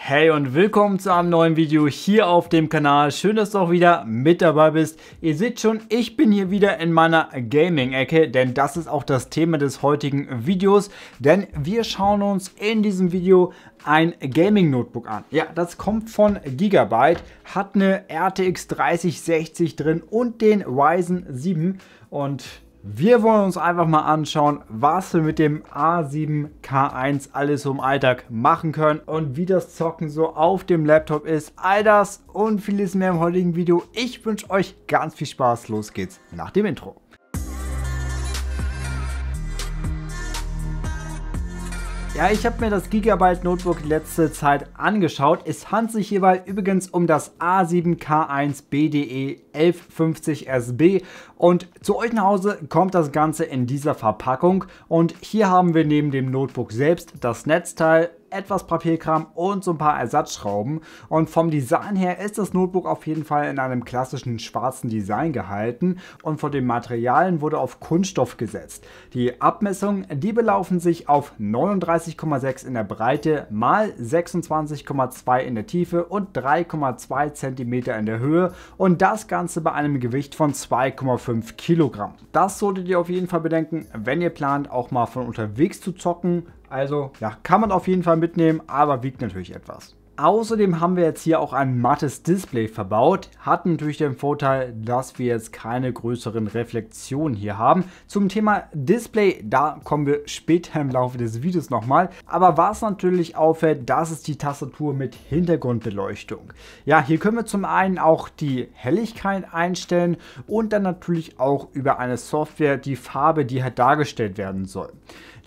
Hey und willkommen zu einem neuen Video hier auf dem Kanal. Schön, dass du auch wieder mit dabei bist. Ihr seht schon, ich bin hier wieder in meiner Gaming-Ecke, denn das ist auch das Thema des heutigen Videos. Denn wir schauen uns in diesem Video ein Gaming-Notebook an. Ja, das kommt von Gigabyte, hat eine RTX 3060 drin und den Ryzen 7 und wir wollen uns einfach mal anschauen, was wir mit dem A7K1 alles so im Alltag machen können und wie das Zocken so auf dem Laptop ist. All das und vieles mehr im heutigen Video. Ich wünsche euch ganz viel Spaß. Los geht's nach dem Intro. Ja, ich habe mir das Gigabyte Notebook letzte Zeit angeschaut. Es handelt sich hierbei übrigens um das A7K1 BDE 1150 SB und zu euch nach Hause kommt das Ganze in dieser Verpackung und hier haben wir neben dem Notebook selbst das Netzteil, etwas Papierkram und so ein paar Ersatzschrauben. Und vom Design her ist das Notebook auf jeden Fall in einem klassischen schwarzen Design gehalten und von den Materialien wurde auf Kunststoff gesetzt. Die Abmessungen, die belaufen sich auf 39,6 in der Breite mal 26,2 in der Tiefe und 3,2 cm in der Höhe und das Ganze bei einem Gewicht von 2,5 Kilogramm. Das solltet ihr auf jeden Fall bedenken, wenn ihr plant, auch mal von unterwegs zu zocken also ja, kann man auf jeden Fall mitnehmen, aber wiegt natürlich etwas. Außerdem haben wir jetzt hier auch ein mattes Display verbaut. Hat natürlich den Vorteil, dass wir jetzt keine größeren Reflexionen hier haben. Zum Thema Display, da kommen wir später im Laufe des Videos nochmal. Aber was natürlich auffällt, das ist die Tastatur mit Hintergrundbeleuchtung. Ja, hier können wir zum einen auch die Helligkeit einstellen und dann natürlich auch über eine Software die Farbe, die halt dargestellt werden soll.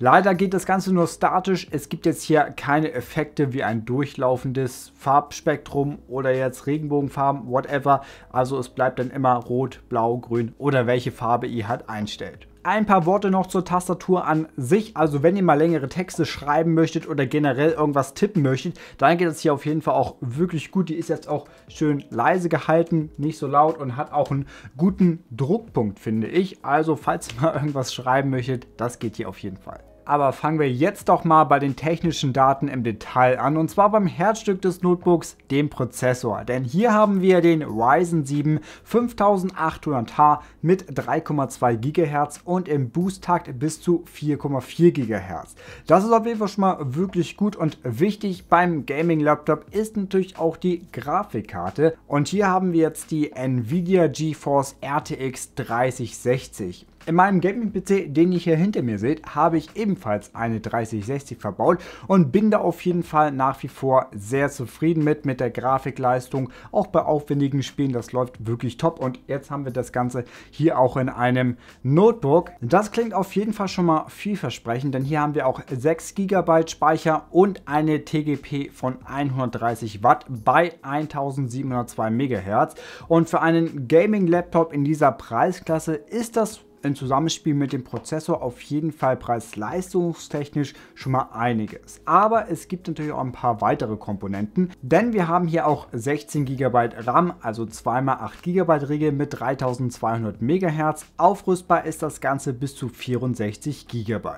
Leider geht das Ganze nur statisch. Es gibt jetzt hier keine Effekte wie ein durchlaufendes Farbspektrum oder jetzt Regenbogenfarben, whatever. Also es bleibt dann immer rot, blau, grün oder welche Farbe ihr halt einstellt. Ein paar Worte noch zur Tastatur an sich. Also wenn ihr mal längere Texte schreiben möchtet oder generell irgendwas tippen möchtet, dann geht es hier auf jeden Fall auch wirklich gut. Die ist jetzt auch schön leise gehalten, nicht so laut und hat auch einen guten Druckpunkt, finde ich. Also falls ihr mal irgendwas schreiben möchtet, das geht hier auf jeden Fall. Aber fangen wir jetzt doch mal bei den technischen Daten im Detail an und zwar beim Herzstück des Notebooks, dem Prozessor. Denn hier haben wir den Ryzen 7 5800H mit 3,2 GHz und im boost bis zu 4,4 GHz. Das ist auf jeden Fall schon mal wirklich gut und wichtig beim Gaming-Laptop ist natürlich auch die Grafikkarte und hier haben wir jetzt die Nvidia GeForce RTX 3060. In meinem Gaming-PC, den ihr hier hinter mir seht, habe ich ebenfalls eine 3060 verbaut und bin da auf jeden Fall nach wie vor sehr zufrieden mit, mit der Grafikleistung, auch bei aufwendigen Spielen, das läuft wirklich top und jetzt haben wir das Ganze hier auch in einem Notebook. Das klingt auf jeden Fall schon mal vielversprechend, denn hier haben wir auch 6 GB Speicher und eine TGP von 130 Watt bei 1702 MHz und für einen Gaming-Laptop in dieser Preisklasse ist das im Zusammenspiel mit dem Prozessor auf jeden Fall preis-leistungstechnisch schon mal einiges. Aber es gibt natürlich auch ein paar weitere Komponenten, denn wir haben hier auch 16 GB RAM, also 2x8 GB Regel mit 3200 MHz. Aufrüstbar ist das Ganze bis zu 64 GB.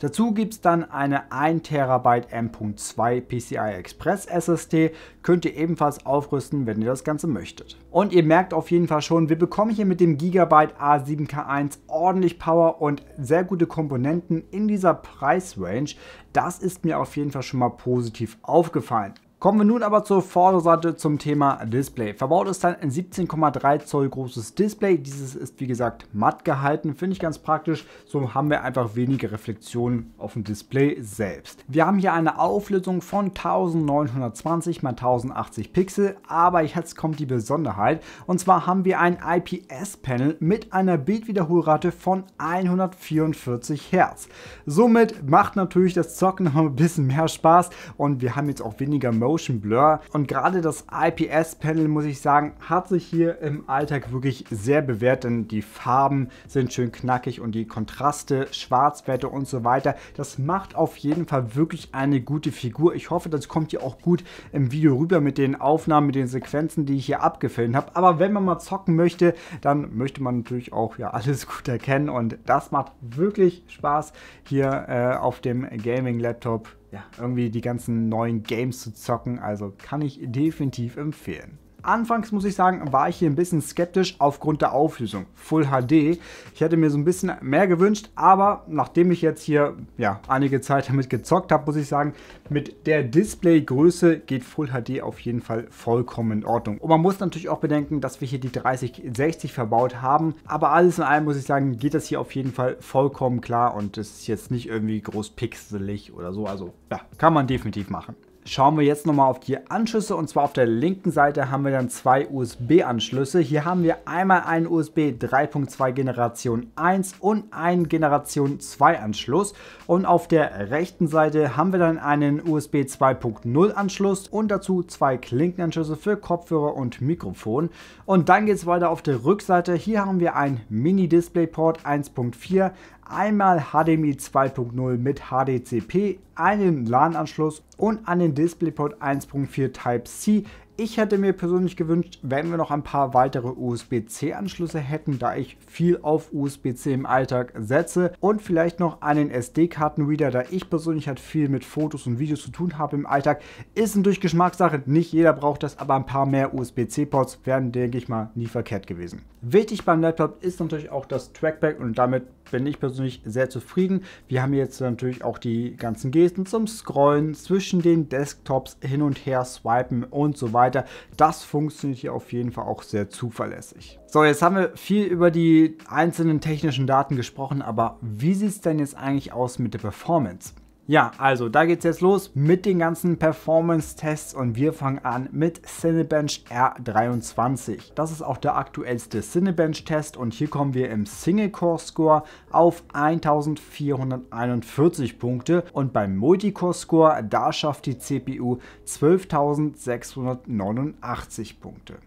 Dazu gibt es dann eine 1 TB M.2 PCI Express SSD, könnt ihr ebenfalls aufrüsten, wenn ihr das Ganze möchtet. Und ihr merkt auf jeden Fall schon, wir bekommen hier mit dem Gigabyte A7K1 ordentlich Power und sehr gute Komponenten in dieser Preisrange. Das ist mir auf jeden Fall schon mal positiv aufgefallen. Kommen wir nun aber zur Vorderseite zum Thema Display. Verbaut ist ein 17,3 Zoll großes Display. Dieses ist wie gesagt matt gehalten, finde ich ganz praktisch. So haben wir einfach weniger Reflexionen auf dem Display selbst. Wir haben hier eine Auflösung von 1920 x 1080 Pixel, aber jetzt kommt die Besonderheit. Und zwar haben wir ein IPS-Panel mit einer Bildwiederholrate von 144 Hertz. Somit macht natürlich das Zocken noch ein bisschen mehr Spaß und wir haben jetzt auch weniger Mode Motion Blur. Und gerade das IPS-Panel, muss ich sagen, hat sich hier im Alltag wirklich sehr bewährt, denn die Farben sind schön knackig und die Kontraste, Schwarzwerte und so weiter. Das macht auf jeden Fall wirklich eine gute Figur. Ich hoffe, das kommt hier auch gut im Video rüber mit den Aufnahmen, mit den Sequenzen, die ich hier abgefilmt habe. Aber wenn man mal zocken möchte, dann möchte man natürlich auch ja alles gut erkennen und das macht wirklich Spaß hier äh, auf dem Gaming-Laptop ja, irgendwie die ganzen neuen Games zu zocken. Also kann ich definitiv empfehlen. Anfangs muss ich sagen, war ich hier ein bisschen skeptisch aufgrund der Auflösung. Full HD. Ich hätte mir so ein bisschen mehr gewünscht, aber nachdem ich jetzt hier ja, einige Zeit damit gezockt habe, muss ich sagen, mit der Displaygröße geht Full HD auf jeden Fall vollkommen in Ordnung. Und man muss natürlich auch bedenken, dass wir hier die 3060 verbaut haben, aber alles in allem muss ich sagen, geht das hier auf jeden Fall vollkommen klar und es ist jetzt nicht irgendwie groß pixelig oder so. Also ja, kann man definitiv machen. Schauen wir jetzt nochmal auf die Anschlüsse und zwar auf der linken Seite haben wir dann zwei USB-Anschlüsse. Hier haben wir einmal einen USB 3.2 Generation 1 und einen Generation 2 Anschluss und auf der rechten Seite haben wir dann einen USB 2.0 Anschluss und dazu zwei Klinkenanschlüsse für Kopfhörer und Mikrofon. Und dann geht es weiter auf der Rückseite. Hier haben wir ein Mini DisplayPort 1.4, einmal HDMI 2.0 mit HDCP, einen LAN-Anschluss und einen den DisplayPort 1.4 Type-C. Ich hätte mir persönlich gewünscht, wenn wir noch ein paar weitere USB-C-Anschlüsse hätten, da ich viel auf USB-C im Alltag setze und vielleicht noch einen SD-Kartenreader, da ich persönlich halt viel mit Fotos und Videos zu tun habe im Alltag. Ist natürlich Geschmackssache, nicht jeder braucht das, aber ein paar mehr USB-C-Ports wären, denke ich mal, nie verkehrt gewesen. Wichtig beim Laptop ist natürlich auch das Trackpad und damit bin ich persönlich sehr zufrieden. Wir haben jetzt natürlich auch die ganzen Gesten zum Scrollen, zwischen den Desktops hin und her swipen und so weiter. Das funktioniert hier auf jeden Fall auch sehr zuverlässig. So, jetzt haben wir viel über die einzelnen technischen Daten gesprochen, aber wie sieht es denn jetzt eigentlich aus mit der Performance? Ja, also da geht es jetzt los mit den ganzen Performance-Tests und wir fangen an mit Cinebench R23. Das ist auch der aktuellste Cinebench-Test und hier kommen wir im Single-Core-Score auf 1441 Punkte und beim Multicore-Score, da schafft die CPU 12689 Punkte.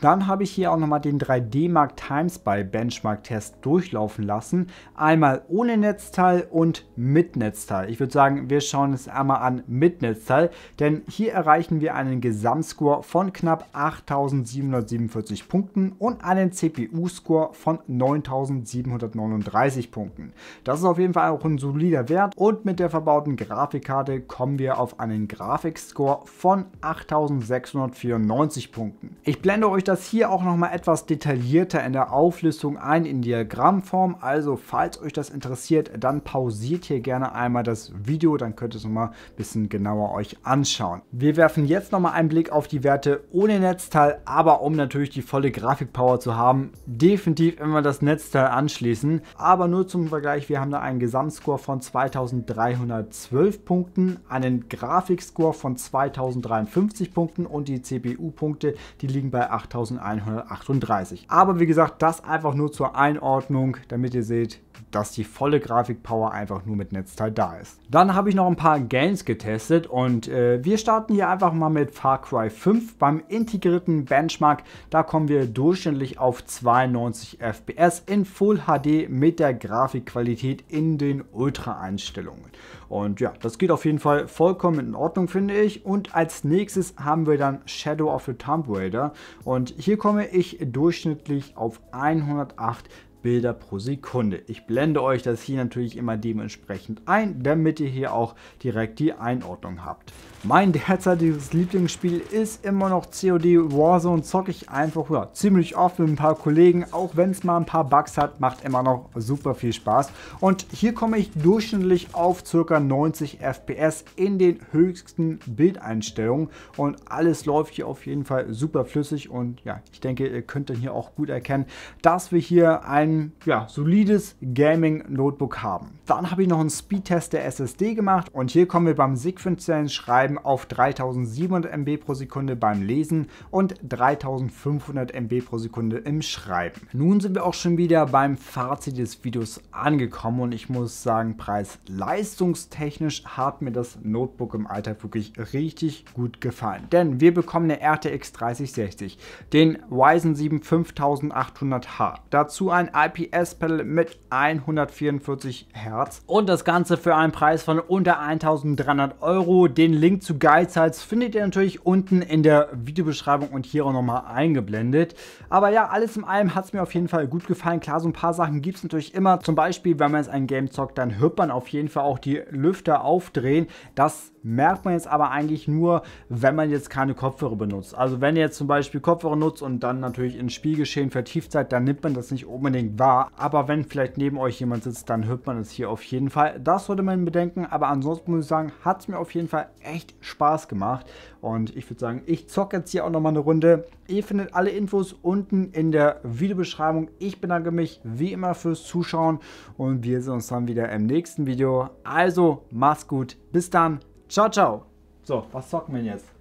Dann habe ich hier auch nochmal den 3D Mark Times by Benchmark Test durchlaufen lassen. Einmal ohne Netzteil und mit Netzteil. Ich würde sagen, wir schauen es einmal an mit Netzteil, denn hier erreichen wir einen Gesamtscore von knapp 8747 Punkten und einen CPU-Score von 9739 Punkten. Das ist auf jeden Fall auch ein solider Wert und mit der verbauten Grafikkarte kommen wir auf einen Grafikscore von 8694 Punkten. Ich blende euch das das hier auch noch mal etwas detaillierter in der Auflistung ein in Diagrammform. Also falls euch das interessiert, dann pausiert hier gerne einmal das Video, dann könnt ihr es noch mal ein bisschen genauer euch anschauen. Wir werfen jetzt noch mal einen Blick auf die Werte ohne Netzteil, aber um natürlich die volle Grafikpower zu haben, definitiv immer das Netzteil anschließen. Aber nur zum Vergleich, wir haben da einen Gesamtscore von 2312 Punkten, einen Grafikscore von 2053 Punkten und die CPU-Punkte, die liegen bei 8000. 1138. Aber wie gesagt, das einfach nur zur Einordnung, damit ihr seht, dass die volle Grafikpower einfach nur mit Netzteil da ist. Dann habe ich noch ein paar Games getestet und äh, wir starten hier einfach mal mit Far Cry 5 beim integrierten Benchmark. Da kommen wir durchschnittlich auf 92 FPS in Full HD mit der Grafikqualität in den Ultra-Einstellungen. Und ja, das geht auf jeden Fall vollkommen in Ordnung, finde ich. Und als nächstes haben wir dann Shadow of the Tomb Raider und hier komme ich durchschnittlich auf 108 FPS. Bilder pro Sekunde. Ich blende euch das hier natürlich immer dementsprechend ein, damit ihr hier auch direkt die Einordnung habt. Mein derzeitiges Lieblingsspiel ist immer noch COD Warzone, zocke ich einfach ja, ziemlich oft mit ein paar Kollegen, auch wenn es mal ein paar Bugs hat, macht immer noch super viel Spaß. Und hier komme ich durchschnittlich auf ca. 90 FPS in den höchsten Bildeinstellungen und alles läuft hier auf jeden Fall super flüssig und ja, ich denke, ihr könnt dann hier auch gut erkennen, dass wir hier ein ja, solides Gaming-Notebook haben. Dann habe ich noch einen Speedtest der SSD gemacht und hier kommen wir beim sequenziellen Schreiben bleiben auf 3700 MB pro Sekunde beim Lesen und 3500 MB pro Sekunde im Schreiben. Nun sind wir auch schon wieder beim Fazit des Videos angekommen und ich muss sagen, preis-leistungstechnisch hat mir das Notebook im Alltag wirklich richtig gut gefallen. Denn wir bekommen eine RTX 3060, den Ryzen 7 5800H, dazu ein IPS-Panel mit 144 Hertz und das Ganze für einen Preis von unter 1300 Euro. Den Link Link zu Guidesites findet ihr natürlich unten in der Videobeschreibung und hier auch nochmal eingeblendet. Aber ja, alles in allem hat es mir auf jeden Fall gut gefallen. Klar, so ein paar Sachen gibt es natürlich immer. Zum Beispiel, wenn man jetzt ein Game zockt, dann hört man auf jeden Fall auch die Lüfter aufdrehen. Das merkt man jetzt aber eigentlich nur, wenn man jetzt keine Kopfhörer benutzt. Also wenn ihr jetzt zum Beispiel Kopfhörer nutzt und dann natürlich ins Spielgeschehen vertieft seid, dann nimmt man das nicht unbedingt wahr. Aber wenn vielleicht neben euch jemand sitzt, dann hört man es hier auf jeden Fall. Das sollte man bedenken. Aber ansonsten muss ich sagen, hat es mir auf jeden Fall echt Spaß gemacht. Und ich würde sagen, ich zocke jetzt hier auch nochmal eine Runde. Ihr findet alle Infos unten in der Videobeschreibung. Ich bedanke mich wie immer fürs Zuschauen und wir sehen uns dann wieder im nächsten Video. Also, mach's gut. Bis dann. Ciao, ciao. So, was zocken wir jetzt?